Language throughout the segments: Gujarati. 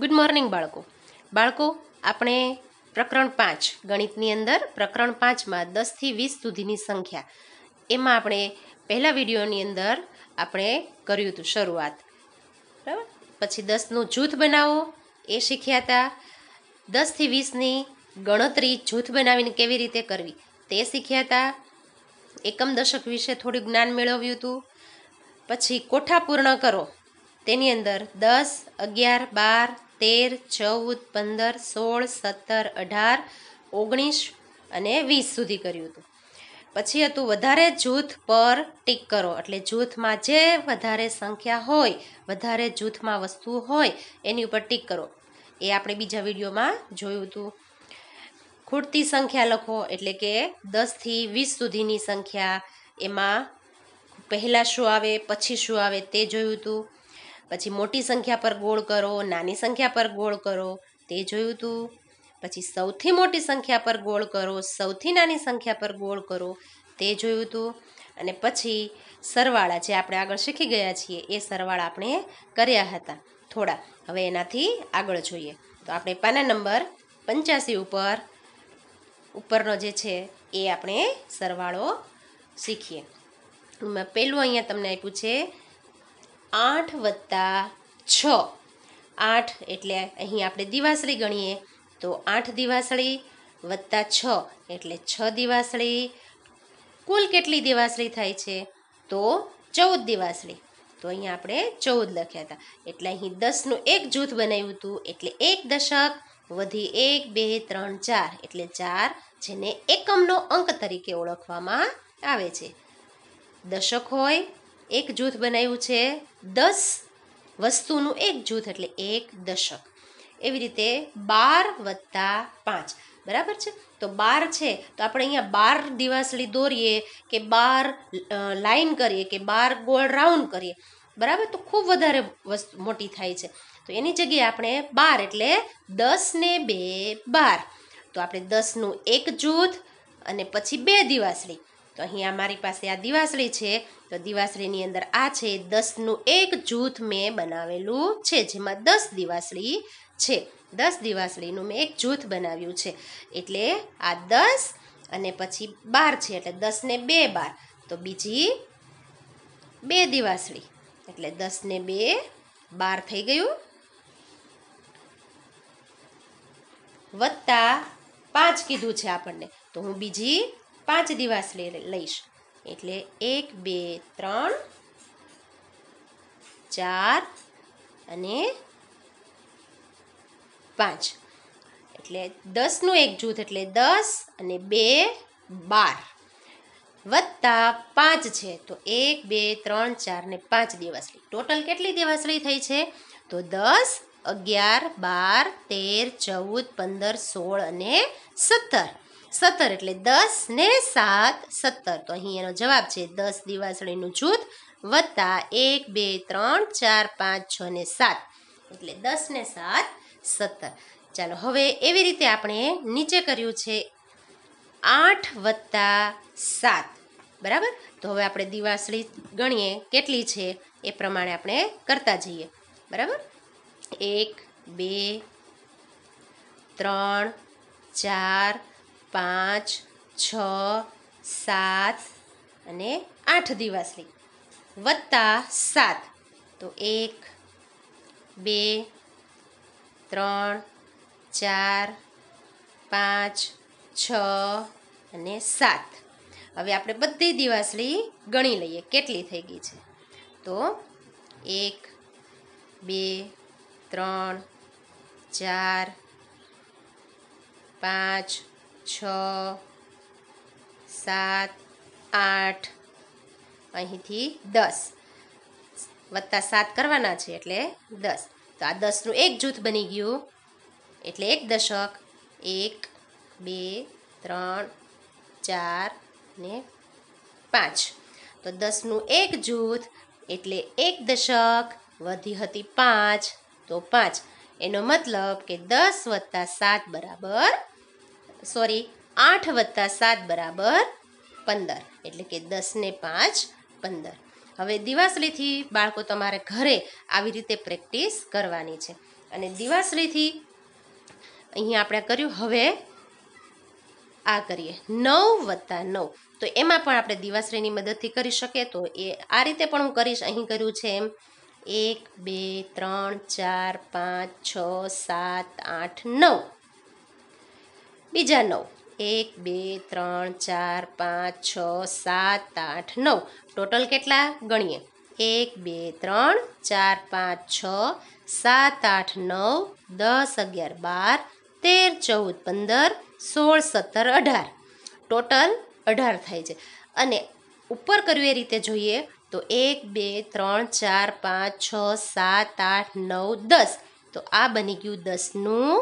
ગુડ મોર્નિંગ બાળકો બાળકો આપણે પ્રકરણ પાંચ ગણિતની અંદર પ્રકરણ પાંચમાં દસથી વીસ સુધીની સંખ્યા એમાં આપણે પહેલા વિડીયોની અંદર આપણે કર્યું હતું શરૂઆત બરાબર પછી દસનું જૂથ બનાવો એ શીખ્યા હતા દસથી વીસની ગણતરી જૂથ બનાવીને કેવી રીતે કરવી તે શીખ્યા હતા એકમ દશક વિશે થોડું જ્ઞાન મેળવ્યું હતું પછી કોઠા પૂર્ણ કરો તેની અંદર દસ અગિયાર બાર તેર ચૌદ પંદર સોળ સત્તર અઢાર ઓગણીસ અને વીસ સુધી કર્યું હતું પછી હતું વધારે જૂથ પર ટીક કરો એટલે જૂથમાં જે વધારે સંખ્યા હોય વધારે જૂથમાં વસ્તુ હોય એની ઉપર ટીક કરો એ આપણે બીજા વિડીયોમાં જોયું હતું ખૂટતી સંખ્યા લખો એટલે કે દસથી વીસ સુધીની સંખ્યા એમાં પહેલાં શું આવે પછી શું આવે તે જોયું હતું પછી મોટી સંખ્યા પર ગોળ કરો નાની સંખ્યા પર ગોળ કરો તે જોયું હતું પછી સૌથી મોટી સંખ્યા પર ગોળ કરો સૌથી નાની સંખ્યા પર ગોળ કરો તે જોયું હતું અને પછી સરવાળા જે આપણે આગળ શીખી ગયા છીએ એ સરવાળા આપણે કર્યા હતા થોડા હવે એનાથી આગળ જોઈએ તો આપણે પાના નંબર પંચ્યાસી ઉપર ઉપરનો જે છે એ આપણે સરવાળો શીખીએ પહેલું અહીંયા તમને આપ્યું છે આઠ વત્તા છ આઠ એટલે અહીં આપણે દિવાસળી ગણીએ તો આઠ દિવાસળી વત્તા છ એટલે છ દિવાસળી કુલ કેટલી દિવાસળી થાય છે તો ચૌદ દિવાસળી તો અહીંયા આપણે ચૌદ લખ્યા હતા એટલે અહીં દસનું એક જૂથ બનાવ્યું હતું એટલે એક દશક વધી એક બે ત્રણ ચાર એટલે ચાર જેને એકમનો અંક તરીકે ઓળખવામાં આવે છે દશક હોય એક જૂથ બનાવ્યું છે દસ વસ્તુનું એક જૂથ એટલે એક દશક એવી રીતે બાર વત્તા પાંચ બરાબર છે તો બાર છે તો આપણે અહીંયા બાર દિવાસળી દોરીએ કે બાર લાઈન કરીએ કે બાર ગોળ રાઉન્ડ કરીએ બરાબર તો ખૂબ વધારે વસ્તુ મોટી થાય છે તો એની જગ્યાએ આપણે બાર એટલે દસ ને બે બાર તો આપણે દસનું એક જૂથ અને પછી બે દિવાસળી તો અહીંયા મારી પાસે આ દિવાસળી છે તો દિવાસળીની અંદર આ છે દસનું એક જૂથ મેં બનાવેલું છે જેમાં દસ દિવાસળી છે દસ દિવાસળીનું મેં એક જૂથ બનાવ્યું છે એટલે આ દસ અને પછી બાર છે એટલે દસને બે બાર તો બીજી બે દિવાસળી એટલે દસને બે બાર થઈ ગયું વત્તા પાંચ કીધું છે આપણને તો હું બીજી પાંચ દિવસ લઈશ એટલે એક બે ત્રણ ચાર અને પાંચ એટલે દસનું એક જૂથ એટલે દસ અને બે બાર વત્તા પાંચ છે તો એક બે ત્રણ ચાર ને પાંચ દિવસલી ટોટલ કેટલી દિવસલી થઈ છે તો દસ અગિયાર બાર તેર ચૌદ પંદર સોળ અને સત્તર સત્તર એટલે દસ ને સાત સત્તર તો અહીં એનો જવાબ છે દસ દિવાસળીનું જૂથ વત્તા એક બે ત્રણ ચાર પાંચ છ ને સાત એટલે દસ ને સાત સત્તર ચાલો હવે એવી રીતે આપણે નીચે કર્યું છે આઠ વત્તા સાત બરાબર તો હવે આપણે દિવાસળી ગણીએ કેટલી છે એ પ્રમાણે આપણે કરતા જઈએ બરાબર એક બે ત્રણ ચાર પાંચ છ સાત અને આઠ દિવાસળી વત્તા સાત તો એક બે ત્રણ ચાર પાંચ છ અને સાત હવે આપણે બધી દિવાસળી ગણી લઈએ કેટલી થઈ ગઈ છે તો એક બે ત્રણ ચાર પાંચ છ સાત આઠ અહીંથી દસ વત્તા સાત કરવાના છે એટલે દસ તો આ દસનું એક જૂથ બની ગયું એટલે એક દશક એક બે ત્રણ ચાર ને પાંચ તો દસનું એક જૂથ એટલે એક દશક વધી હતી પાંચ તો પાંચ એનો મતલબ કે દસ વત્તા સાત બરાબર સોરી આઠ વત્તા સાત બરાબર પંદર એટલે કે દસને પાંચ પંદર હવે દિવાસળીથી બાળકો તમારે ઘરે આવી રીતે પ્રેક્ટિસ કરવાની છે અને દિવાસળીથી અહીં આપણે કર્યું હવે આ કરીએ નવ વત્તા નવ તો એમાં પણ આપણે દિવાસળીની મદદથી કરી શકીએ તો એ આ રીતે પણ હું કરીશ અહીં કર્યું છે એમ એક બે ત્રણ ચાર પાંચ છ સાત આઠ નવ બીજા નવ એક બે ત્રણ ચાર પાંચ છ સાત આઠ નવ ટોટલ કેટલા ગણીએ એક બે ત્રણ ચાર પાંચ છ સાત આઠ નવ દસ અગિયાર બાર તેર ચૌદ પંદર સોળ સત્તર અઢાર ટોટલ અઢાર થાય છે અને ઉપર કર્યું એ રીતે જોઈએ તો એક બે ત્રણ ચાર પાંચ છ સાત આઠ નવ દસ તો આ બની ગયું દસનું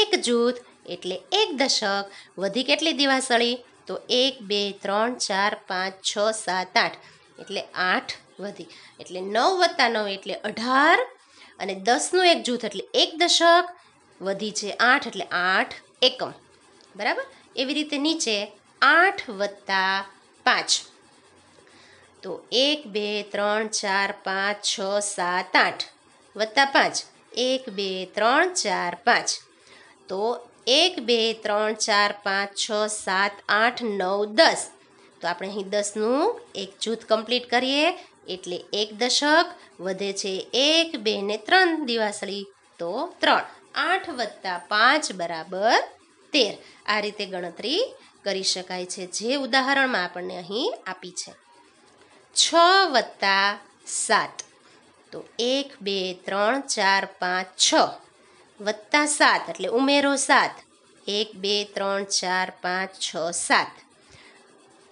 એક જૂથ એટલે એક દશક વધી કેટલી દિવાસળી તો એક બે ત્રણ ચાર પાંચ છ સાત આઠ એટલે આઠ વધી એટલે નવ વત્તા નવ એટલે અઢાર અને દસનું એક જૂથ એટલે એક દશક વધી છે આઠ એટલે આઠ એકમ બરાબર એવી રીતે નીચે આઠ વત્તા પાંચ તો એક બે ત્રણ ચાર પાંચ છ સાત આઠ વત્તા પાંચ એક બે ત્રણ ચાર પાંચ તો એક બે ત્રણ ચાર પાંચ છ સાત આઠ નવ દસ તો આપણે અહીં દસનું એક જૂથ કમ્પ્લીટ કરીએ એટલે એક દશક વધે છે એક બે ને ત્રણ દિવાસળી તો ત્રણ આઠ વત્તા પાંચ બરાબર તેર આ રીતે ગણતરી કરી શકાય છે જે ઉદાહરણમાં આપણને અહીં આપી છે છ વત્તા સાત તો એક બે ત્રણ ચાર પાંચ છ વત્તા સાત એટલે ઉમેરો સાત એક બે ત્રણ ચાર પાંચ છ સાત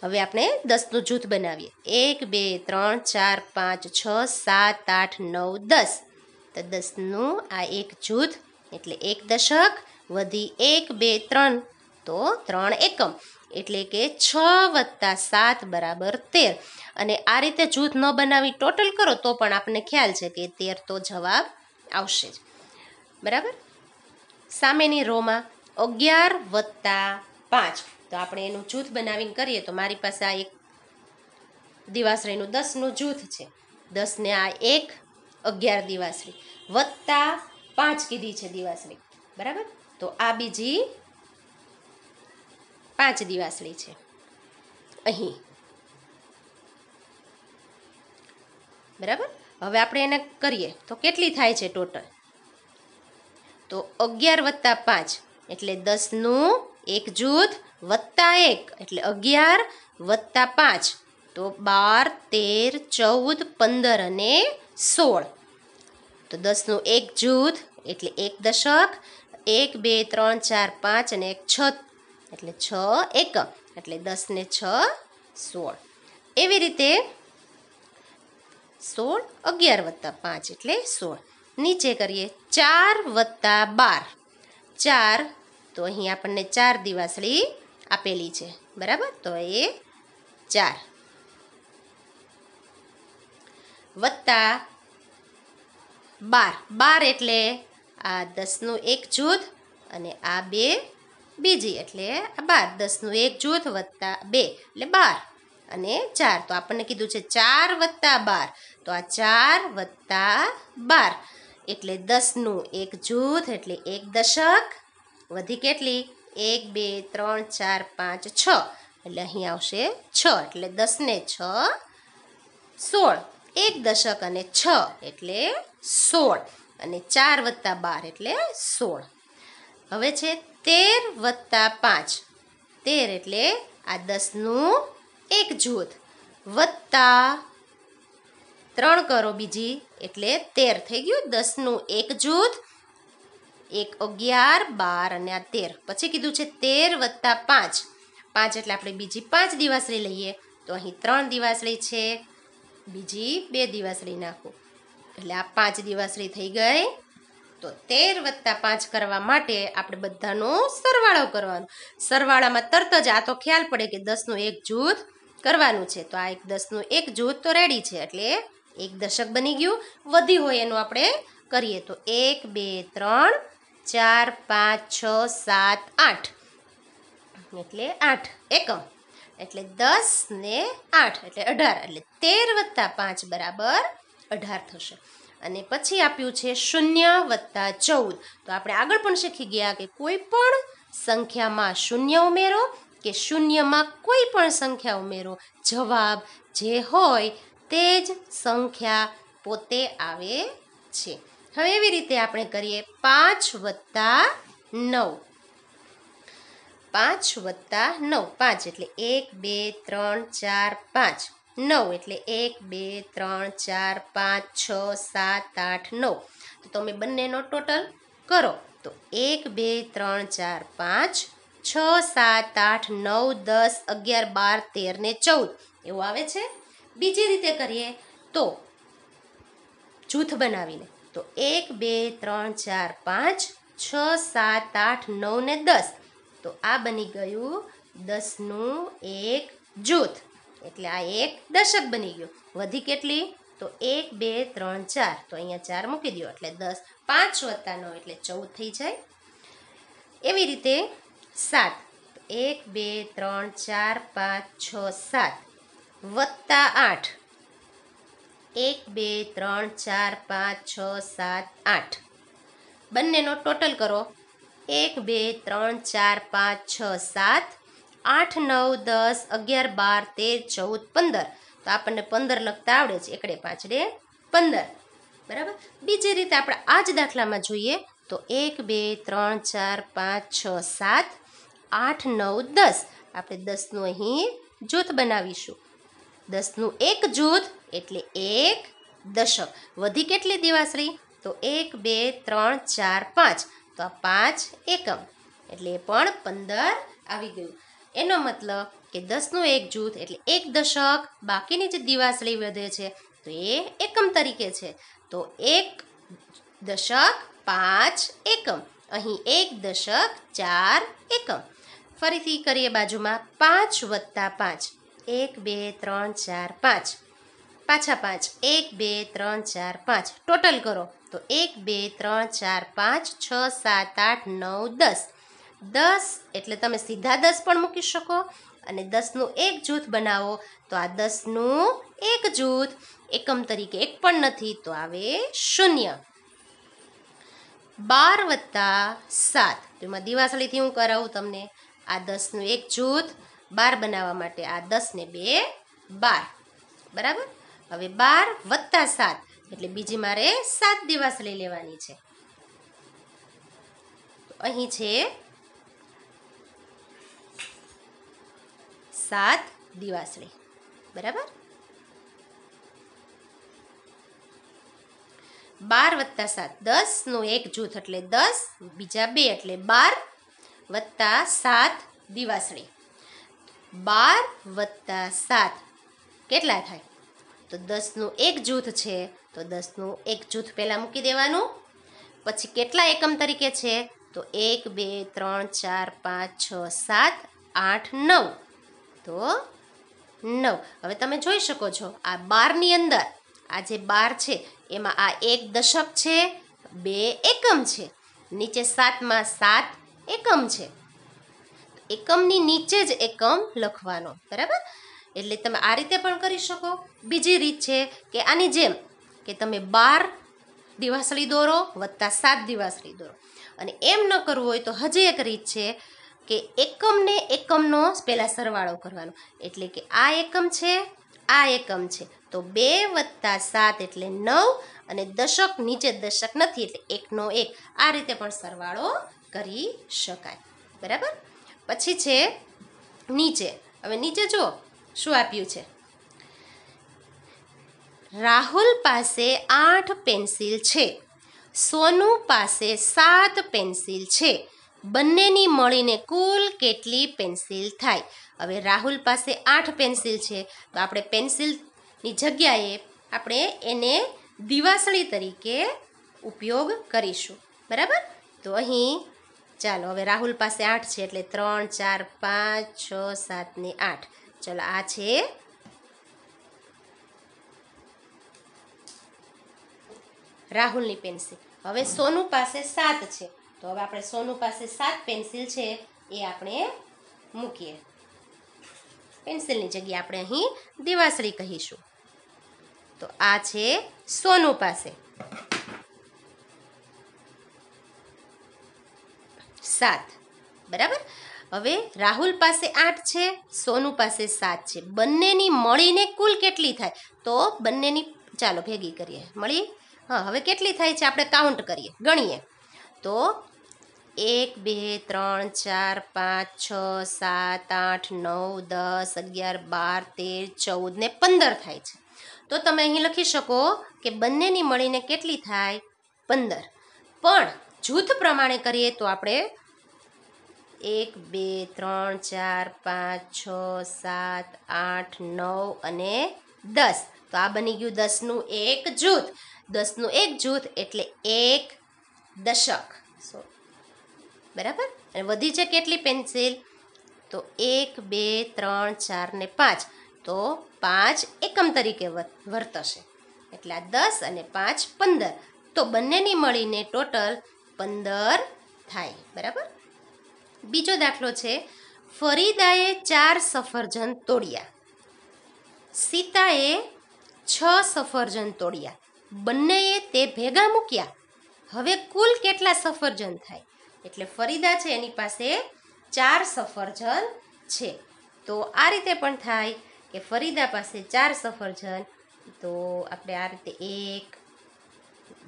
હવે આપણે દસનું જૂથ બનાવીએ એક બે ત્રણ ચાર પાંચ છ સાત આઠ નવ દસ તો દસનું આ એક જૂથ એટલે એક દશક વધી એક બે ત્રણ તો ત્રણ એકમ એટલે કે છ વત્તા સાત બરાબર તેર અને આ રીતે જૂથ ન બનાવી ટોટલ કરો તો પણ આપણને ખ્યાલ છે કે તેર તો જવાબ આવશે જ બરાબર સામેની રોમાં અગિયાર વત્તા પાંચ તો આપણે એનું જૂથ બનાવીને કરીએ તો મારી પાસે આ એક દિવાસળીનું દસનું જૂથ છે દસને આ એક અગિયાર દિવાસળી વત્તા પાંચ કીધી છે દિવાસળી બરાબર તો આ બીજી પાંચ દિવાસળી છે અહીં બરાબર હવે આપણે એને કરીએ તો કેટલી થાય છે ટોટલ તો અગિયાર વત્તા પાંચ એટલે દસનું એક જૂથ વત્તા એક એટલે અગિયાર વત્તા પાંચ તો બાર તેર ચૌદ પંદર અને સોળ તો દસનું એક જૂથ એટલે એક દશક એક બે ત્રણ ચાર પાંચ અને એક છ એટલે છ એક એટલે દસ ને છ સોળ એવી રીતે સોળ અગિયાર વત્તા પાંચ એટલે સોળ નીચે કરીએ ચાર વત્તા બાર ચાર તો અહીં આપણને ચાર દિવાસળી આપેલી છે બરાબર તો એ ચાર વત્તા બાર બાર એટલે આ દસનું એક જૂથ અને આ બે બીજી એટલે આ બાર દસનું એક જૂથ વત્તા બે એટલે બાર અને ચાર તો આપણને કીધું છે ચાર વત્તા બાર તો આ ચાર વત્તા બાર એટલે દસનું એક જૂથ એટલે એક દશક વધી કેટલી એક બે ત્રણ ચાર પાંચ છ એટલે અહીં આવશે છ એટલે દસને છ સોળ એક દશક અને છ એટલે સોળ અને ચાર વત્તા બાર એટલે સોળ હવે છે તેર વત્તા પાંચ તેર એટલે આ દસનું એક જૂથ વત્તા ત્રણ કરો બીજી એટલે તેર થઈ ગયું દસનું એક જૂથ એક અગિયાર બાર અને આ તેર પછી કીધું છે તેર વત્તા પાંચ પાંચ એટલે આપણે બીજી પાંચ દિવાસળી લઈએ તો અહીં ત્રણ દિવાસળી છે બીજી બે દિવાસળી નાખો એટલે આ પાંચ દિવાસળી થઈ ગઈ તો તેર વત્તા પાંચ કરવા માટે આપણે બધાનો સરવાળો કરવાનો સરવાળામાં તરત જ આ તો ખ્યાલ પડે કે દસનું એક જૂથ કરવાનું છે તો આ એક દસનું એક જૂથ તો રેડી છે એટલે એક દશક બની ગયું વધી હોય એનું આપણે કરીએ તો એક બે ત્રણ ચાર પાંચ છ સાત આઠ એટલે આઠ એકમ એટલે દસ ને આઠ એટલે અઢાર એટલે તેર વત્તા પાંચ બરાબર અઢાર થશે અને પછી આપ્યું છે શૂન્ય વત્તા ચૌદ તો આપણે આગળ પણ શીખી ગયા કે કોઈ પણ સંખ્યામાં શૂન્ય ઉમેરો કે શૂન્યમાં કોઈ પણ સંખ્યા ઉમેરો જવાબ જે હોય પોતે જ સંખ્યા પોતે આવે છે હવે એવી રીતે આપણે કરીએ પાંચ વત્તા નવ પાંચ વત્તા નવ પાંચ એટલે એક બે ત્રણ ચાર પાંચ નવ એટલે એક બે ત્રણ ચાર પાંચ છ સાત આઠ નવ તો તમે બંનેનો ટોટલ કરો તો એક બે ત્રણ ચાર પાંચ છ સાત આઠ નવ દસ અગિયાર બાર તેર ને ચૌદ એવું આવે છે બીજી રીતે કરીએ તો જૂથ બનાવીને તો એક બે ત્રણ ચાર પાંચ છ સાત આઠ નવ ને દસ તો આ બની ગયું દસનું એક જૂથ એટલે આ એક દશક બની ગયું વધી કેટલી તો એક બે ત્રણ ચાર તો અહીંયા ચાર મૂકી દો એટલે દસ પાંચ વત્તા નવ એટલે ચૌદ થઈ જાય એવી રીતે સાત એક બે ત્રણ ચાર પાંચ છ સાત વત્તા આઠ એક બે ત્રણ ચાર પાંચ છ સાત આઠ બંનેનો ટોટલ કરો એક બે ત્રણ ચાર પાંચ છ સાત આઠ નવ દસ અગિયાર બાર તેર ચૌદ પંદર તો આપણને પંદર લખતા આવડે છે એકડે પાંચડે પંદર બરાબર બીજી રીતે આપણે આ જ દાખલામાં જોઈએ તો એક બે ત્રણ ચાર પાંચ છ સાત આઠ નવ દસ આપણે દસનું અહીં જૂથ બનાવીશું દસનું એક જૂથ એટલે એક દશક વધી કેટલી દિવાશ્રી તો એક બે ત્રણ ચાર પાંચ તો આ પાંચ એકમ એટલે પણ પંદર આવી ગયું એનો મતલબ કે દસનું એક જૂથ એટલે એક દશક બાકીની જે દિવાસળી વધે છે તો એ એકમ તરીકે છે તો એક દશક પાંચ એકમ અહીં એક દશક ચાર એકમ ફરીથી કરીએ બાજુમાં પાંચ વત્તા પાંચ એક બે ત્રણ ચાર પાંચ પાછા પાંચ એક બે ત્રણ ચાર પાંચ ટોટલ કરો તો એક બે ત્રણ ચાર પાંચ છ સાત આઠ નવ દસ દસ એટલે તમે સીધા દસ પણ મૂકી શકો અને દસનું એક જૂથ બનાવો તો આ દસનું એક જૂથ એકમ તરીકે એક પણ નથી તો આવે શૂન્ય બાર વત્તા સાત એમાં દિવાસળીથી હું કરાવું તમને આ દસનું એક જૂથ બાર બનાવવા માટે આ દસને બે બાર બરાબર હવે બાર વત્તા સાત એટલે બીજી મારે સાત દિવસ લઈ લેવાની છે અહીં છે સાત દિવાસળી બરાબર બાર વત્તા સાત દસનું એક જૂથ એટલે દસ બીજા બે એટલે બાર વત્તા સાત દિવાસળી બાર વત્તા સાત કેટલા થાય તો દસનું એક જૂથ છે તો દસનું એક જૂથ પહેલાં મૂકી દેવાનું પછી કેટલા એકમ તરીકે છે તો એક બે ત્રણ ચાર પાંચ છ સાત આઠ નવ તો નવ હવે તમે જોઈ શકો છો આ બારની અંદર આ જે બાર છે એમાં આ એક દશક છે બે એકમ છે નીચે સાતમાં સાત એકમ છે એકમની નીચે જ એકમ લખવાનો બરાબર એટલે તમે આ રીતે પણ કરી શકો બીજી રીત છે કે આની જેમ કે તમે બાર દિવાસળી દોરો વત્તા સાત દિવાસળી દોરો અને એમ ન કરવું હોય તો હજી એક રીત છે કે એકમને એકમનો પહેલાં સરવાળો કરવાનો એટલે કે આ એકમ છે આ એકમ છે તો બે વત્તા સાત એટલે નવ અને દશક નીચે દશક નથી એટલે એકનો એક આ રીતે પણ સરવાળો કરી શકાય બરાબર પછી છે નીચે હવે નીચે જો શું આપ્યું છે રાહુલ પાસે આઠ પેન્સિલ છે સોનુ પાસે સાત પેન્સિલ છે બંનેની મળીને કુલ કેટલી પેન્સિલ થાય હવે રાહુલ પાસે આઠ પેન્સિલ છે તો આપણે પેન્સિલની જગ્યાએ આપણે એને દિવાસળી તરીકે ઉપયોગ કરીશું બરાબર તો અહીં ચાલો હવે રાહુલ પાસે આઠ છે એટલે ત્રણ ચાર પાંચ છ સાત ને આઠ ચલો આ છે રાહુલની પેન્સિલ હવે સોનું પાસે સાત છે તો હવે આપણે સોનું પાસે સાત પેન્સિલ છે એ આપણે મૂકીએ પેન્સિલની જગ્યાએ આપણે અહીં દિવાસળી કહીશું તો આ છે સોનું પાસે સાત બરાબર હવે રાહુલ પાસે આઠ છે સોનું પાસે સાત છે બંનેની મળીને કુલ કેટલી થાય તો બંનેની ચાલો ભેગી કરીએ મળી હા હવે કેટલી થાય છે આપણે કાઉન્ટ કરીએ ગણીએ તો એક બે ત્રણ ચાર પાંચ છ સાત આઠ નવ દસ અગિયાર બાર તેર ચૌદ ને પંદર થાય છે તો તમે અહીં લખી શકો કે બંનેની મળીને કેટલી થાય પંદર પણ જૂથ પ્રમાણે કરીએ તો આપણે એક બે ત્રણ ચાર પાંચ છ સાત આઠ નવ અને દસ તો આ બની ગયું દસનું એક જૂથ દસનું એક જૂથ એટલે એક દશક સો બરાબર અને વધી છે કેટલી પેન્સિલ તો એક બે ત્રણ ચાર ને પાંચ તો પાંચ એકમ તરીકે વર્તશે એટલે આ દસ અને પાંચ પંદર તો બંનેની મળીને ટોટલ પંદર થાય બરાબર બીજો દાખલો છે ફરીદાએ ચાર સફરજન તોડ્યા સીતાએ છ સફરજન તોડ્યા બંનેએ તે ભેગા મૂક્યા હવે કુલ કેટલા સફરજન થાય એટલે ફરીદા છે એની પાસે ચાર સફરજન છે તો આ રીતે પણ થાય કે ફરીદા પાસે ચાર સફરજન તો આપણે આ રીતે એક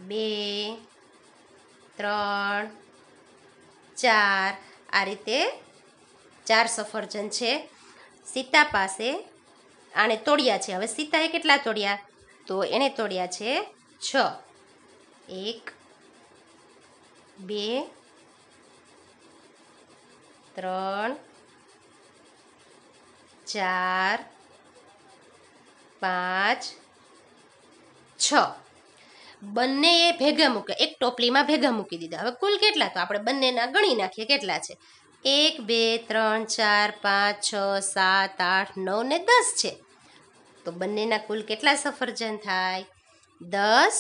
બે ત્રણ ચાર આ રીતે ચાર સફરજન છે સીતા પાસે આણે તોડ્યા છે હવે સીતાએ કેટલા તોડ્યા તો એણે તોડ્યા છે છ એક બે ત્રણ ચાર પાંચ છ બંનેએ ભેગા મૂક્યા એક ટોપલીમાં ભેગા મૂકી દીધા હવે કુલ કેટલા તો આપણે બંનેના ગણી નાખીએ કેટલા છે એક બે ત્રણ ચાર પાંચ છ સાત આઠ નવ ને દસ છે તો બંનેના કુલ કેટલા સફરજન થાય દસ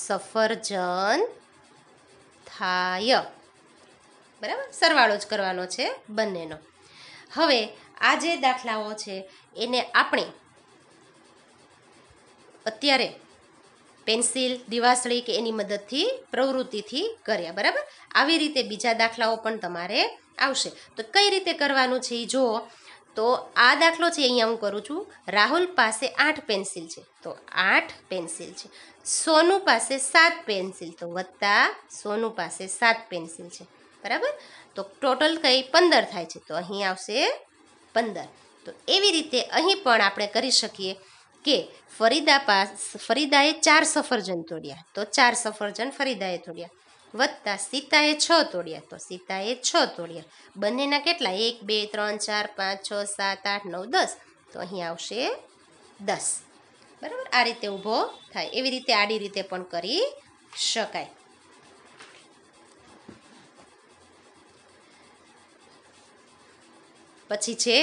સફરજન થાય બરાબર સરવાળો જ કરવાનો છે બંનેનો હવે આ જે દાખલાઓ છે એને આપણે અત્યારે પેન્સિલ દિવાસળી કે એની મદદથી પ્રવૃત્તિથી કર્યા બરાબર આવી રીતે બીજા દાખલાઓ પણ તમારે આવશે તો કઈ રીતે કરવાનું છે એ જો તો આ દાખલો છે અહીંયા હું કરું છું રાહુલ પાસે આઠ પેન્સિલ છે તો આઠ પેન્સિલ છે સોનુ પાસે સાત પેન્સિલ તો વત્તા સોનુ પાસે સાત પેન્સિલ છે બરાબર તો ટોટલ કઈ પંદર થાય છે તો અહીં આવશે પંદર તો એવી રીતે અહીં પણ આપણે કરી શકીએ કે ફરીદા પાસ ફરીદાએ ચાર સફરજન તોડ્યા તો ચાર સફરજન ફરીદાએ તોડ્યા વત્તા સીતાએ છ તોડ્યા તો સીતાએ છ તોડ્યા બંનેના કેટલા એક બે ત્રણ ચાર પાંચ છ સાત આઠ નવ દસ તો અહીં આવશે દસ બરાબર આ રીતે ઊભો થાય એવી રીતે આડી રીતે પણ કરી શકાય પછી છે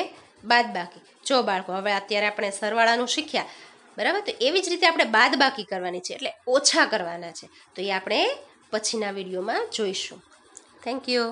બાદબાકી જો બાળકો હવે અત્યારે આપણે સરવાળાનું શીખ્યા બરાબર તો એવી જ રીતે આપણે બાદબાકી કરવાની છે એટલે ઓછા કરવાના છે તો એ આપણે પછીના વિડીયોમાં જોઈશું થેન્ક યુ